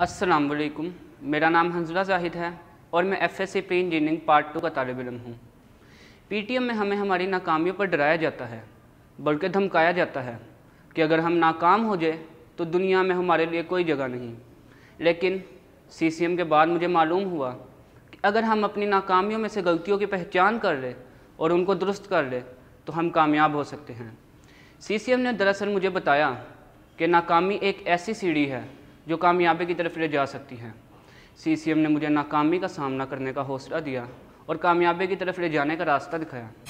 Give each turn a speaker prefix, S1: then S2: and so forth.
S1: असलकुम मेरा नाम हंजला जाहिद है और मैं F S A pre engineering part two का तालब इलम हूँ पी टी एम में हमें हमारी नाकामियों पर डराया जाता है बल्कि धमकाया जाता है कि अगर हम नाकाम हो जाए तो दुनिया में हमारे लिए कोई जगह नहीं लेकिन सी सी एम के बाद मुझे मालूम हुआ कि अगर हम अपनी नाकामियों में से गलतियों की पहचान कर ले और उनको दुरुस्त कर ले तो हम कामयाब हो सकते हैं सी सी एम ने दरअसल मुझे बताया कि नाकामी एक ऐसी सीढ़ी है जो कामयाबी की तरफ ले जा सकती है सीसीएम ने मुझे नाकामी का सामना करने का हौसला दिया और कामयाबी की तरफ ले जाने का रास्ता दिखाया